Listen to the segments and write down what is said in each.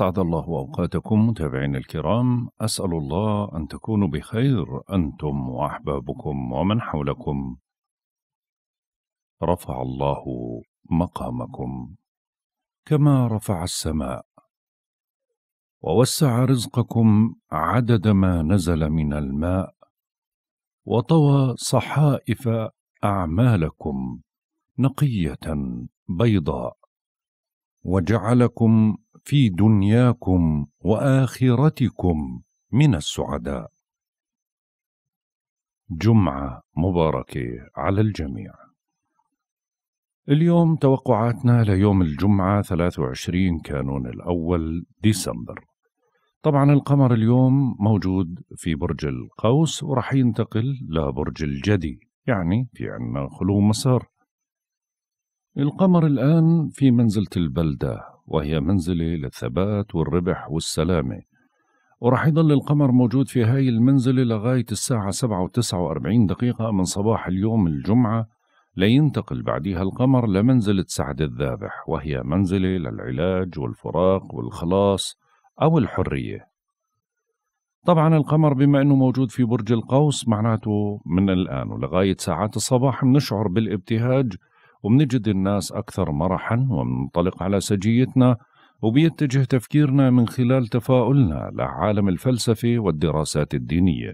أسعد الله أوقاتكم متابعينا الكرام أسأل الله أن تكونوا بخير أنتم وأحبابكم ومن حولكم رفع الله مقامكم كما رفع السماء ووسع رزقكم عدد ما نزل من الماء وطوى صحائف أعمالكم نقية بيضاء وجعلكم في دنياكم واخرتكم من السعداء جمعه مباركه على الجميع اليوم توقعاتنا ليوم الجمعة 23 كانون الأول ديسمبر طبعا القمر اليوم موجود في برج القوس ورح ينتقل لبرج الجدي يعني في عنا خلو مسار القمر الآن في منزلة البلدة وهي منزلة للثبات والربح والسلامة وراح يضل القمر موجود في هاي المنزلة لغاية الساعة 7.49 دقيقة من صباح اليوم الجمعة لينتقل بعدها القمر لمنزلة سعد الذابح وهي منزلة للعلاج والفراق والخلاص أو الحرية طبعا القمر بما أنه موجود في برج القوس معناته من الآن ولغاية ساعات الصباح بنشعر بالابتهاج وبنجد الناس أكثر مرحا وبننطلق على سجيتنا وبيتجه تفكيرنا من خلال تفاؤلنا لعالم الفلسفة والدراسات الدينية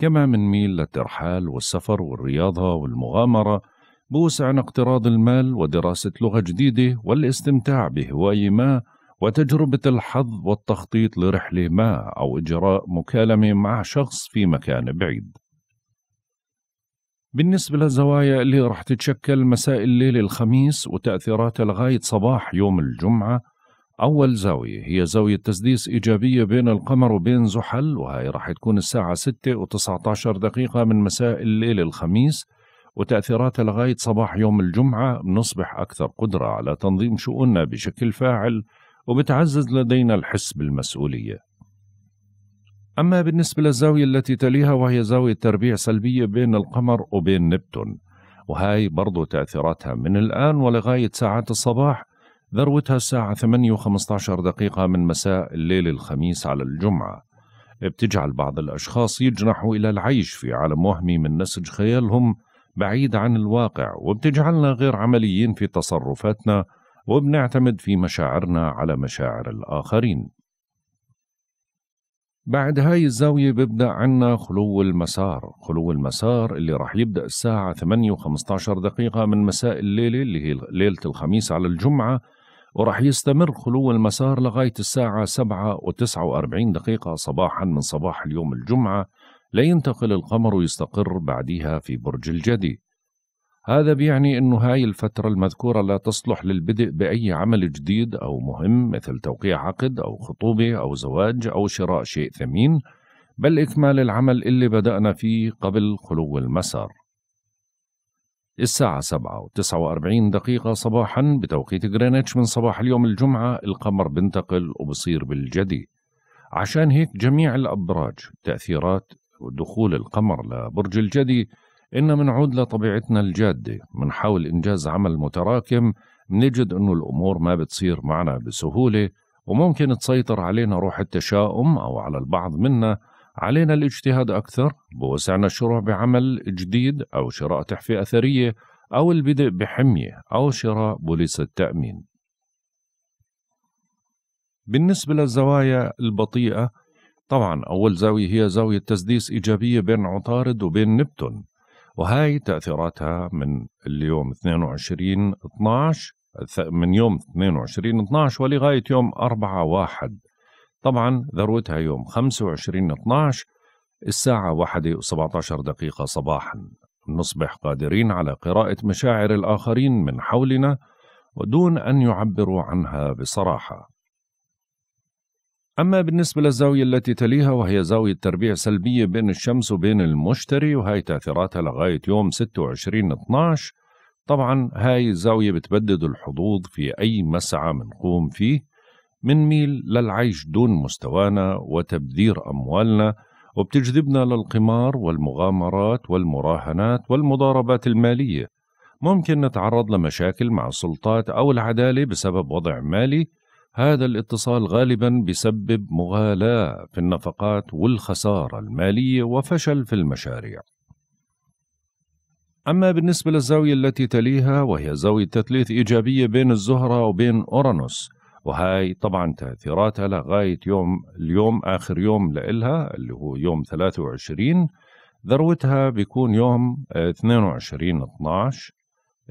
كما ميل للترحال والسفر والرياضة والمغامرة بوسعنا اقتراض المال ودراسة لغة جديدة والاستمتاع بهواية ما وتجربة الحظ والتخطيط لرحلة ما أو إجراء مكالمة مع شخص في مكان بعيد بالنسبة للزوايا اللي راح تتشكل مساء الليل الخميس وتأثيراتها لغاية صباح يوم الجمعة أول زاوية هي زاوية تسديس إيجابية بين القمر وبين زحل وهي راح تكون الساعة 6 و19 دقيقة من مساء الليل الخميس وتأثيراتها لغاية صباح يوم الجمعة بنصبح أكثر قدرة على تنظيم شؤوننا بشكل فاعل وبتعزز لدينا الحس بالمسؤولية أما بالنسبة للزاوية التي تليها وهي زاوية تربيع سلبية بين القمر وبين نبتون وهاي برضو تأثيراتها من الآن ولغاية ساعات الصباح ذروتها الساعة 8 و15 دقيقة من مساء الليل الخميس على الجمعة بتجعل بعض الأشخاص يجنحوا إلى العيش في عالم وهمي من نسج خيالهم بعيد عن الواقع وبتجعلنا غير عمليين في تصرفاتنا وبنعتمد في مشاعرنا على مشاعر الآخرين بعد هاي الزاوية بيبدأ عنا خلو المسار خلو المسار اللي راح يبدأ الساعة 8 و15 دقيقة من مساء الليلة اللي هي ليلة الخميس على الجمعة وراح يستمر خلو المسار لغاية الساعة 7 و49 دقيقة صباحا من صباح اليوم الجمعة لينتقل القمر ويستقر بعدها في برج الجدي هذا بيعني أنه هاي الفترة المذكورة لا تصلح للبدء بأي عمل جديد أو مهم مثل توقيع عقد أو خطوبة أو زواج أو شراء شيء ثمين بل إكمال العمل اللي بدأنا فيه قبل خلو المسار الساعة 7 و49 دقيقة صباحا بتوقيت غرينتش من صباح اليوم الجمعة القمر بنتقل وبصير بالجدي عشان هيك جميع الأبراج تأثيرات ودخول القمر لبرج الجدي إن منعود لطبيعتنا الجادة منحاول إنجاز عمل متراكم منجد إنه الأمور ما بتصير معنا بسهولة وممكن تسيطر علينا روح التشاؤم أو على البعض منا علينا الاجتهاد أكثر بوسعنا الشروع بعمل جديد أو شراء تحفة أثرية أو البدء بحمية أو شراء بوليس التأمين بالنسبة للزوايا البطيئة طبعا أول زاوية هي زاوية تسديس إيجابية بين عطارد وبين نبتون وهاي تأثيراتها من اليوم 22 12 من يوم 22 12 ولغاية يوم 4 1 طبعا ذروتها يوم 25 12 الساعه 1 واحدة و17 دقيقة صباحا نصبح قادرين على قراءة مشاعر الآخرين من حولنا ودون أن يعبروا عنها بصراحة أما بالنسبة للزاوية التي تليها وهي زاوية تربيع سلبية بين الشمس وبين المشتري وهي تأثيراتها لغاية يوم 26 12 طبعا هاي الزاوية بتبدد الحظوظ في أي مسعى منقوم فيه منميل للعيش دون مستوانا وتبذير أموالنا وبتجذبنا للقمار والمغامرات والمراهنات والمضاربات المالية ممكن نتعرض لمشاكل مع السلطات أو العدالة بسبب وضع مالي هذا الاتصال غالبا بسبب مغالاة في النفقات والخسارة المالية وفشل في المشاريع. أما بالنسبة للزاوية التي تليها وهي زاوية تثليث إيجابية بين الزهرة وبين أورانوس وهاي طبعا تأثيراتها لغاية يوم اليوم آخر يوم لإلها اللي هو يوم 23 ذروتها بيكون يوم 22 آه، 12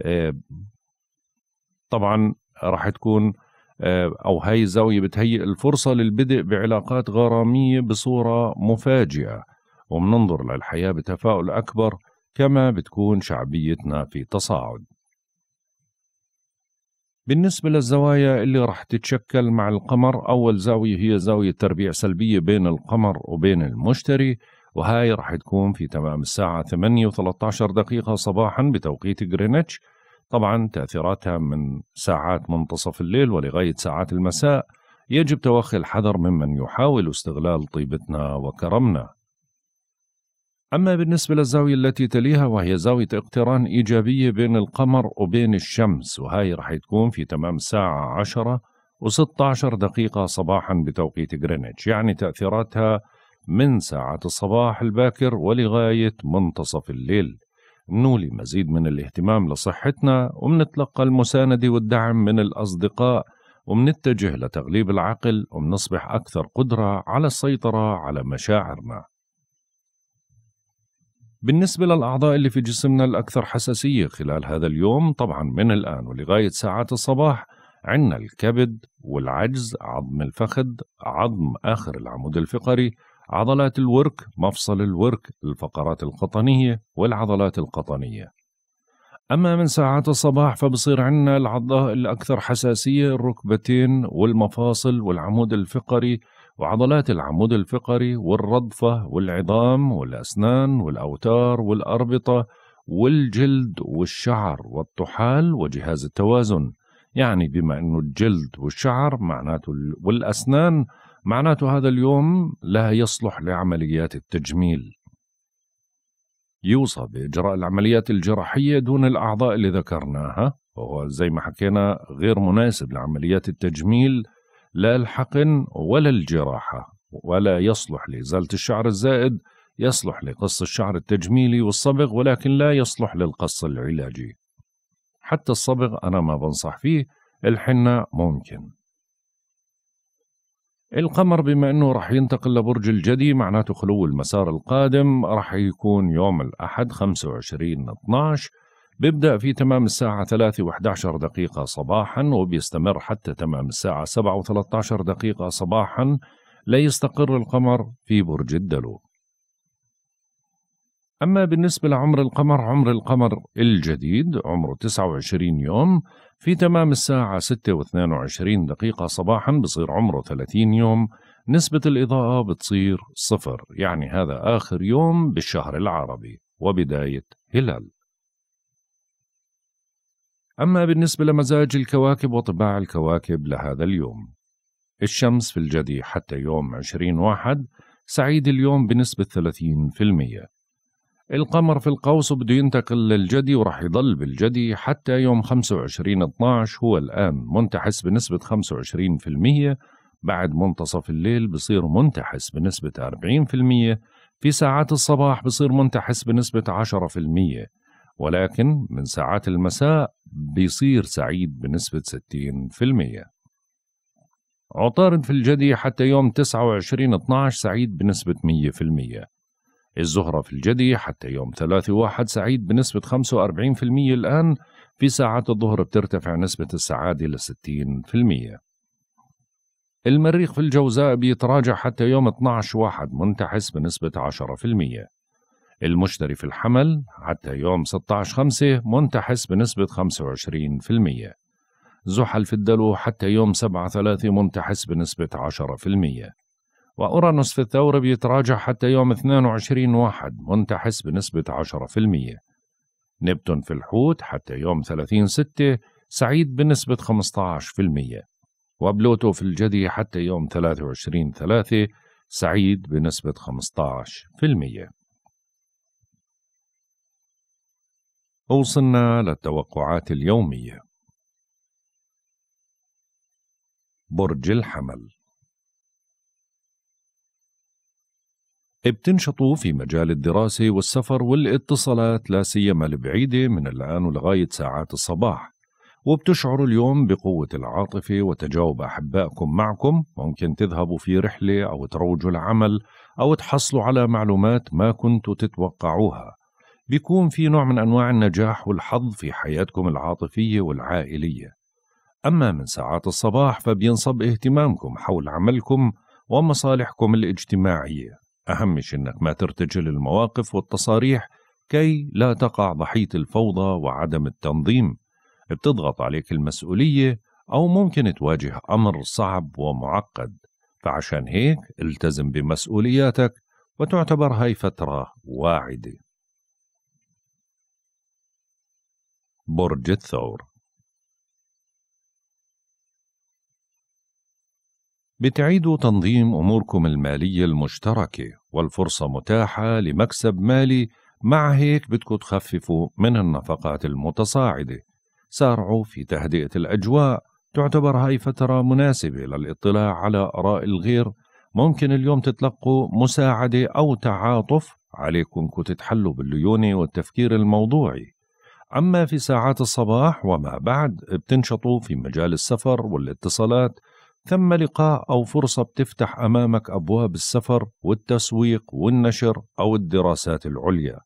آه، طبعا راح تكون آه، أو هاي الزاوية بتهيئ الفرصة للبدء بعلاقات غرامية بصورة مفاجئة ومننظر للحياة بتفاؤل أكبر كما بتكون شعبيتنا في تصاعد بالنسبة للزوايا اللي رح تتشكل مع القمر أول زاوية هي زاوية تربيع سلبية بين القمر وبين المشتري وهاي رح تكون في تمام الساعة 8 و13 دقيقة صباحا بتوقيت غرينتش طبعا تأثيراتها من ساعات منتصف الليل ولغاية ساعات المساء يجب توخي الحذر ممن يحاول استغلال طيبتنا وكرمنا أما بالنسبة للزاوية التي تليها وهي زاوية اقتران إيجابية بين القمر وبين الشمس وهي رح تكون في تمام ساعة عشرة و16 دقيقة صباحا بتوقيت غرينتش يعني تأثيراتها من ساعة الصباح الباكر ولغاية منتصف الليل نولي مزيد من الاهتمام لصحتنا ومنتلقى المساندة والدعم من الأصدقاء ومنتجه لتغليب العقل ومنصبح أكثر قدرة على السيطرة على مشاعرنا بالنسبة للأعضاء اللي في جسمنا الأكثر حساسية خلال هذا اليوم طبعا من الآن ولغاية ساعات الصباح عندنا الكبد والعجز عظم الفخذ عظم آخر العمود الفقري عضلات الورك مفصل الورك الفقرات القطنية والعضلات القطنية أما من ساعات الصباح فبصير عندنا العضلة الأكثر حساسية الركبتين والمفاصل والعمود الفقري وعضلات العمود الفقري والرضفة والعظام والأسنان والأوتار والأربطة والجلد والشعر والطحال وجهاز التوازن يعني بما أنه الجلد والشعر معناته والأسنان معناته هذا اليوم لا يصلح لعمليات التجميل يوصى بإجراء العمليات الجراحية دون الأعضاء اللي ذكرناها وهو زي ما حكينا غير مناسب لعمليات التجميل لا الحقن ولا الجراحة ولا يصلح لإزالة الشعر الزائد يصلح لقص الشعر التجميلي والصبغ ولكن لا يصلح للقص العلاجي حتى الصبغ أنا ما بنصح فيه الحنة ممكن القمر بما انه راح ينتقل لبرج الجدي معناته خلو المسار القادم راح يكون يوم الاحد 25 12 بيبدأ في تمام الساعة 3 و11 دقيقة صباحا وبيستمر حتى تمام الساعة 7 و13 دقيقة صباحا لا يستقر القمر في برج الدلو أما بالنسبة لعمر القمر عمر القمر الجديد عمره 29 يوم في تمام الساعة 6 و 22 دقيقة صباحا بصير عمره 30 يوم نسبة الإضاءة بتصير صفر يعني هذا آخر يوم بالشهر العربي وبداية هلال أما بالنسبة لمزاج الكواكب وطباع الكواكب لهذا اليوم الشمس في الجدي حتى يوم 20 واحد سعيد اليوم بنسبة 30% القمر في القوس بده ينتقل للجدي وراح يضل بالجدي حتى يوم 25 12 هو الآن منتحس بنسبة 25% بعد منتصف الليل بصير منتحس بنسبة 40% في ساعات الصباح بصير منتحس بنسبة 10% ولكن من ساعات المساء بيصير سعيد بنسبة 60% عطارد في الجدي حتى يوم 29 12 سعيد بنسبة 100% الزهرة في الجدي حتى يوم 3 1 سعيد بنسبة 45% الآن في ساعات الظهر بترتفع نسبة السعادة إلى 60% المريخ في الجوزاء بيتراجع حتى يوم 12 1 منتحس بنسبة 10% المشتري في الحمل حتى يوم 16 خمسة منتحس بنسبة 25% زحل في الدلو حتى يوم 7 3 منتحس بنسبة 10% وأورانوس في الثور بيتراجع حتى يوم 22 واحد منتحس بنسبة 10% نبتون في الحوت حتى يوم 30 ستة سعيد بنسبة 15% وبلوتو في الجدي حتى يوم 23 ثلاثة سعيد بنسبة 15% وصلنا للتوقعات اليومية برج الحمل بتنشطوا في مجال الدراسة والسفر والاتصالات لا سيما البعيدة من الآن ولغاية ساعات الصباح وبتشعروا اليوم بقوة العاطفة وتجاوب أحبائكم معكم ممكن تذهبوا في رحلة أو تروجوا العمل أو تحصلوا على معلومات ما كنتوا تتوقعوها بيكون في نوع من أنواع النجاح والحظ في حياتكم العاطفية والعائلية أما من ساعات الصباح فبينصب اهتمامكم حول عملكم ومصالحكم الاجتماعية أهم شيء أنك ما ترتجل المواقف والتصاريح كي لا تقع ضحية الفوضى وعدم التنظيم بتضغط عليك المسؤولية أو ممكن تواجه أمر صعب ومعقد فعشان هيك التزم بمسؤولياتك وتعتبر هاي فترة واعدة برج الثور بتعيدوا تنظيم أموركم المالية المشتركة والفرصة متاحة لمكسب مالي مع هيك بدكم تخففوا من النفقات المتصاعدة سارعوا في تهدئة الأجواء تعتبر هاي فترة مناسبة للاطلاع على آراء الغير ممكن اليوم تتلقوا مساعدة أو تعاطف عليكم تتحلوا بالليونة والتفكير الموضوعي أما في ساعات الصباح وما بعد بتنشطوا في مجال السفر والاتصالات ثم لقاء أو فرصة بتفتح أمامك أبواب السفر والتسويق والنشر أو الدراسات العليا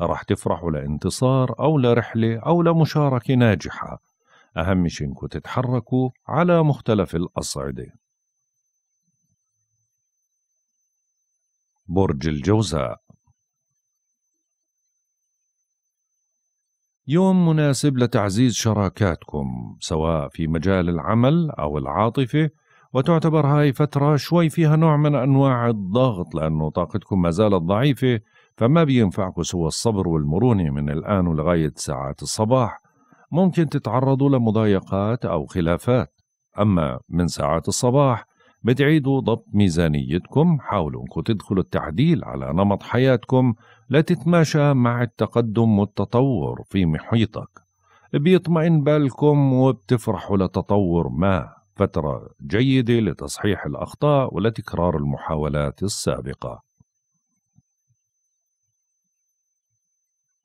راح تفرح لانتصار أو لرحلة أو لمشاركة ناجحة أهم شيء إنكم تتحركوا على مختلف الأصعدة برج الجوزاء يوم مناسب لتعزيز شراكاتكم سواء في مجال العمل أو العاطفة وتعتبر هاي فترة شوي فيها نوع من أنواع الضغط لأنه طاقتكم ما زالت ضعيفة فما بينفعكم سوى الصبر والمرونة من الآن ولغاية ساعات الصباح ممكن تتعرضوا لمضايقات أو خلافات أما من ساعات الصباح بتعيدوا ضبط ميزانيتكم حاولوا انكم تدخلوا التعديل على نمط حياتكم لتتماشى مع التقدم والتطور في محيطك بيطمئن بالكم وبتفرحوا لتطور ما فترة جيدة لتصحيح الأخطاء ولتكرار المحاولات السابقة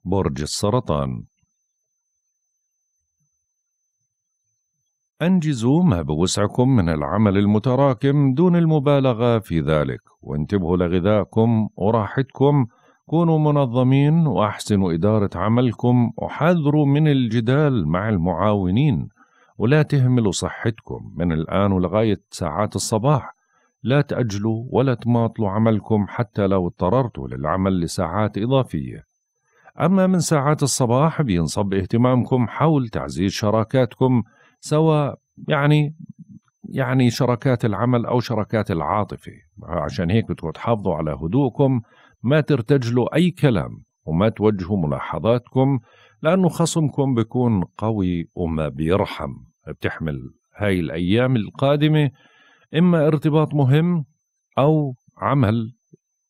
برج السرطان أنجزوا ما بوسعكم من العمل المتراكم دون المبالغة في ذلك وانتبهوا لغذائكم وراحتكم كونوا منظمين وأحسنوا إدارة عملكم وحذروا من الجدال مع المعاونين ولا تهملوا صحتكم من الآن ولغاية ساعات الصباح لا تأجلوا ولا تماطلوا عملكم حتى لو اضطررتوا للعمل لساعات إضافية أما من ساعات الصباح بينصب اهتمامكم حول تعزيز شراكاتكم سواء يعني يعني شراكات العمل او شراكات العاطفه عشان هيك بدكم تحافظوا على هدوءكم ما ترتجلوا اي كلام وما توجهوا ملاحظاتكم لانه خصمكم بيكون قوي وما بيرحم بتحمل هاي الايام القادمه اما ارتباط مهم او عمل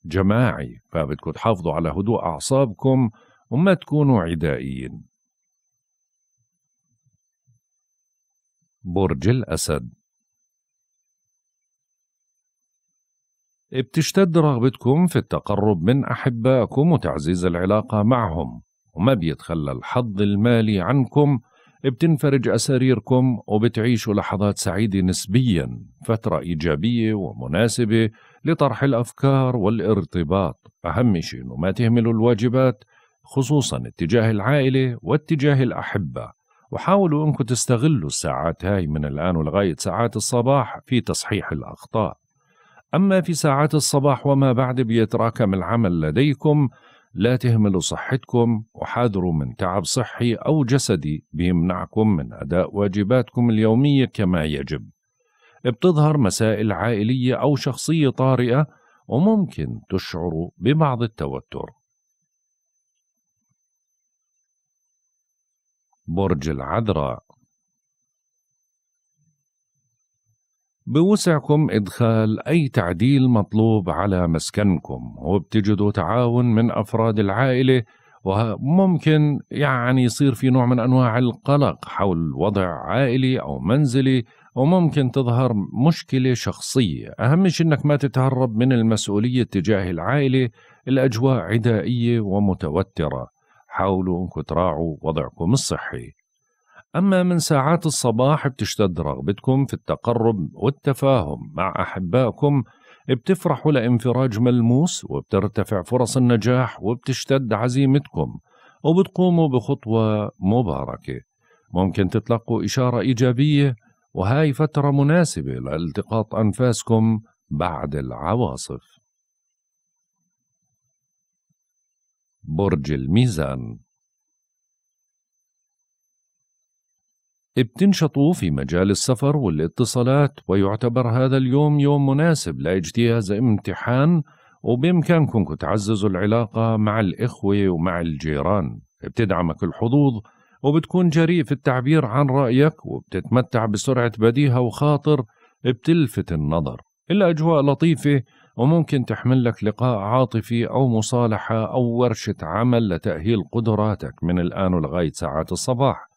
جماعي فبدكم تحافظوا على هدوء اعصابكم وما تكونوا عدائيين برج الأسد بتشتد رغبتكم في التقرب من أحبائكم وتعزيز العلاقة معهم وما بيتخلى الحظ المالي عنكم بتنفرج أساريركم وبتعيشوا لحظات سعيدة نسبيا فترة إيجابية ومناسبة لطرح الأفكار والارتباط أهم شيء أنه ما تهملوا الواجبات خصوصا اتجاه العائلة واتجاه الأحبة وحاولوا انكم تستغلوا الساعات هاي من الآن ولغاية ساعات الصباح في تصحيح الأخطاء أما في ساعات الصباح وما بعد بيتراكم العمل لديكم لا تهملوا صحتكم وحاذروا من تعب صحي أو جسدي بيمنعكم من أداء واجباتكم اليومية كما يجب بتظهر مسائل عائلية أو شخصية طارئة وممكن تشعروا ببعض التوتر برج العذراء بوسعكم إدخال أي تعديل مطلوب على مسكنكم وبتجدوا تعاون من أفراد العائلة وممكن يعني يصير في نوع من أنواع القلق حول وضع عائلي أو منزلي وممكن تظهر مشكلة شخصية أهم شيء أنك ما تتهرب من المسؤولية تجاه العائلة الأجواء عدائية ومتوترة حاولوا انكم تراعوا وضعكم الصحي أما من ساعات الصباح بتشتد رغبتكم في التقرب والتفاهم مع أحبائكم بتفرحوا لانفراج ملموس وبترتفع فرص النجاح وبتشتد عزيمتكم وبتقوموا بخطوة مباركة ممكن تتلقوا إشارة إيجابية وهاي فترة مناسبة لالتقاط أنفاسكم بعد العواصف برج الميزان بتنشطوا في مجال السفر والاتصالات ويعتبر هذا اليوم يوم مناسب لاجتياز امتحان وبإمكانكم تعززوا العلاقة مع الإخوة ومع الجيران بتدعمك الحظوظ وبتكون جريء في التعبير عن رأيك وبتتمتع بسرعة بديهة وخاطر بتلفت النظر الأجواء لطيفة وممكن تحمل لك لقاء عاطفي أو مصالحة أو ورشة عمل لتأهيل قدراتك من الآن ولغاية ساعات الصباح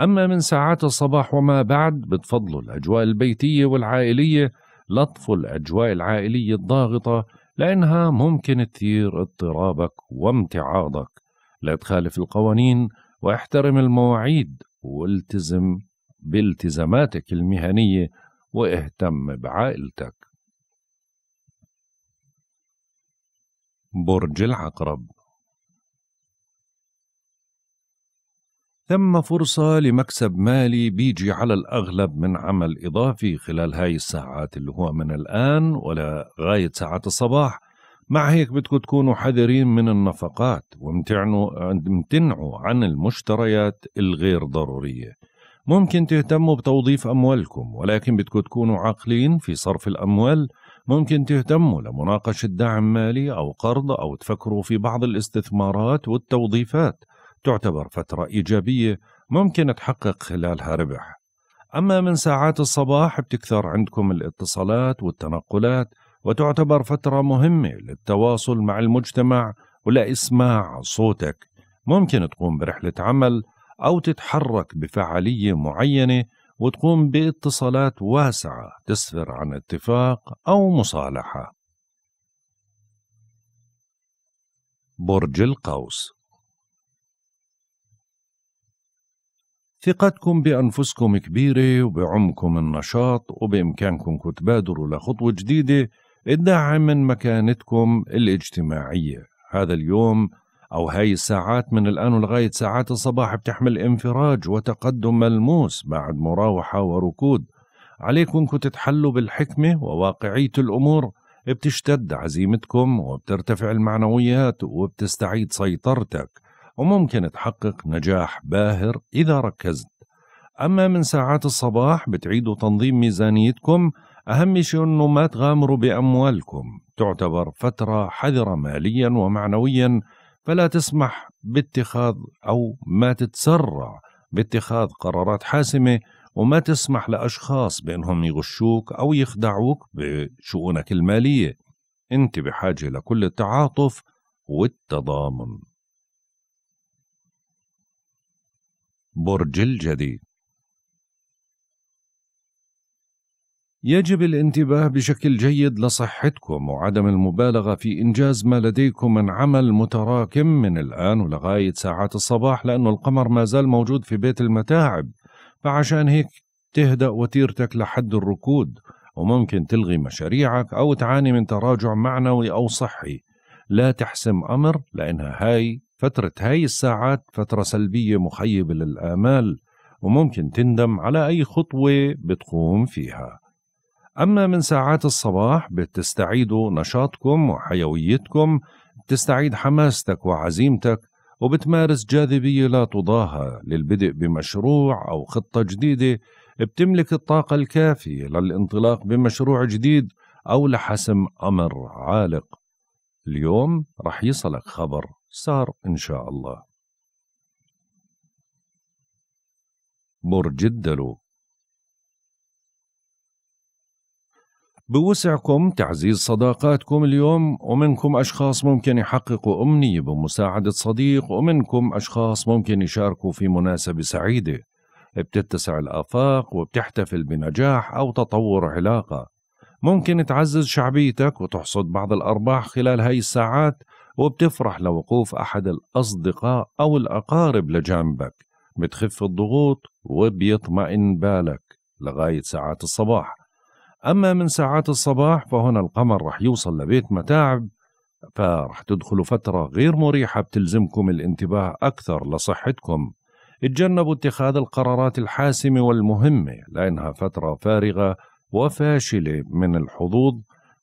أما من ساعات الصباح وما بعد بتفضلوا الأجواء البيتية والعائلية لطفوا الأجواء العائلية الضاغطة لأنها ممكن تثير اضطرابك وامتعاضك لا تخالف القوانين واحترم المواعيد والتزم بالتزاماتك المهنية واهتم بعائلتك برج العقرب ثم فرصة لمكسب مالي بيجي على الأغلب من عمل إضافي خلال هاي الساعات اللي هو من الآن ولا غاية ساعات الصباح مع هيك بدكم تكونوا حذرين من النفقات وامتنعوا عن المشتريات الغير ضرورية ممكن تهتموا بتوظيف أموالكم ولكن بدكم تكونوا عاقلين في صرف الأموال ممكن تهتموا لمناقشة دعم مالي أو قرض أو تفكروا في بعض الاستثمارات والتوظيفات تعتبر فترة إيجابية ممكن تحقق خلالها ربح أما من ساعات الصباح بتكثر عندكم الاتصالات والتنقلات وتعتبر فترة مهمة للتواصل مع المجتمع ولإسماع صوتك ممكن تقوم برحلة عمل أو تتحرك بفعالية معينة وتقوم باتصالات واسعة تسفر عن اتفاق أو مصالحة برج القوس ثقتكم بأنفسكم كبيرة وبعمكم النشاط وبإمكانكم تبادروا لخطوة جديدة تدعم من مكانتكم الاجتماعية هذا اليوم أو هاي الساعات من الآن لغاية ساعات الصباح بتحمل انفراج وتقدم ملموس بعد مراوحة وركود عليكم تتحلوا بالحكمة وواقعية الأمور بتشتد عزيمتكم وبترتفع المعنويات وبتستعيد سيطرتك وممكن تحقق نجاح باهر إذا ركزت أما من ساعات الصباح بتعيدوا تنظيم ميزانيتكم أهم شيء أنه ما تغامروا بأموالكم تعتبر فترة حذرة ماليا ومعنويا فلا تسمح باتخاذ او ما تتسرع باتخاذ قرارات حاسمه وما تسمح لاشخاص بانهم يغشوك او يخدعوك بشؤونك الماليه انت بحاجه لكل التعاطف والتضامن برج الجديد يجب الانتباه بشكل جيد لصحتكم وعدم المبالغة في إنجاز ما لديكم من عمل متراكم من الآن ولغاية ساعات الصباح لأن القمر ما زال موجود في بيت المتاعب فعشان هيك تهدأ وتيرتك لحد الركود وممكن تلغي مشاريعك أو تعاني من تراجع معنوي أو صحي لا تحسم أمر لأنها هاي فترة هاي الساعات فترة سلبية مخيبة للآمال وممكن تندم على أي خطوة بتقوم فيها أما من ساعات الصباح بتستعيدوا نشاطكم وحيويتكم بتستعيد حماستك وعزيمتك وبتمارس جاذبية لا تضاهى للبدء بمشروع أو خطة جديدة بتملك الطاقة الكافية للانطلاق بمشروع جديد أو لحسم أمر عالق اليوم رح يصلك خبر صار إن شاء الله برج الدلو بوسعكم تعزيز صداقاتكم اليوم ومنكم أشخاص ممكن يحققوا أمنية بمساعدة صديق ومنكم أشخاص ممكن يشاركوا في مناسبة سعيدة بتتسع الآفاق وبتحتفل بنجاح أو تطور علاقة ممكن تعزز شعبيتك وتحصد بعض الأرباح خلال هاي الساعات وبتفرح لوقوف أحد الأصدقاء أو الأقارب لجانبك بتخف الضغوط وبيطمئن بالك لغاية ساعات الصباح أما من ساعات الصباح فهنا القمر رح يوصل لبيت متاعب فرح تدخلوا فترة غير مريحة بتلزمكم الانتباه أكثر لصحتكم اتجنبوا اتخاذ القرارات الحاسمة والمهمة لأنها فترة فارغة وفاشلة من الحظوظ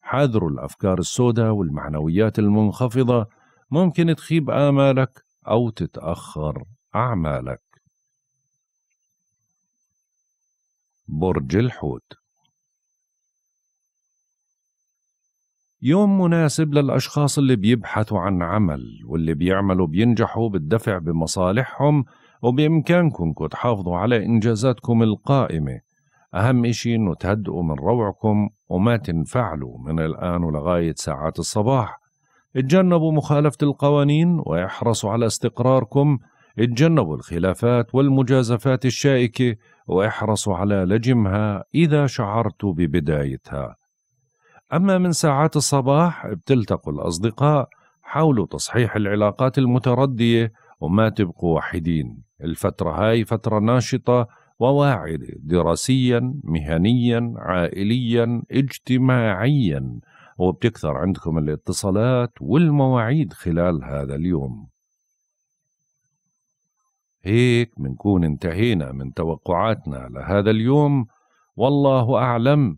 حذروا الأفكار السوداء والمعنويات المنخفضة ممكن تخيب آمالك أو تتأخر أعمالك برج الحوت يوم مناسب للأشخاص اللي بيبحثوا عن عمل واللي بيعملوا بينجحوا بالدفع بمصالحهم وبإمكانكم تحافظوا على إنجازاتكم القائمة أهم إشي إنه تهدئوا من روعكم وما تنفعلوا من الآن ولغاية ساعات الصباح اتجنبوا مخالفة القوانين واحرصوا على استقراركم اتجنبوا الخلافات والمجازفات الشائكة واحرصوا على لجمها إذا شعرت ببدايتها أما من ساعات الصباح بتلتقوا الأصدقاء حاولوا تصحيح العلاقات المتردية وما تبقوا وحيدين الفترة هاي فترة ناشطة وواعدة دراسيا مهنيا عائليا اجتماعيا وبتكثر عندكم الاتصالات والمواعيد خلال هذا اليوم هيك منكون انتهينا من توقعاتنا لهذا اليوم والله أعلم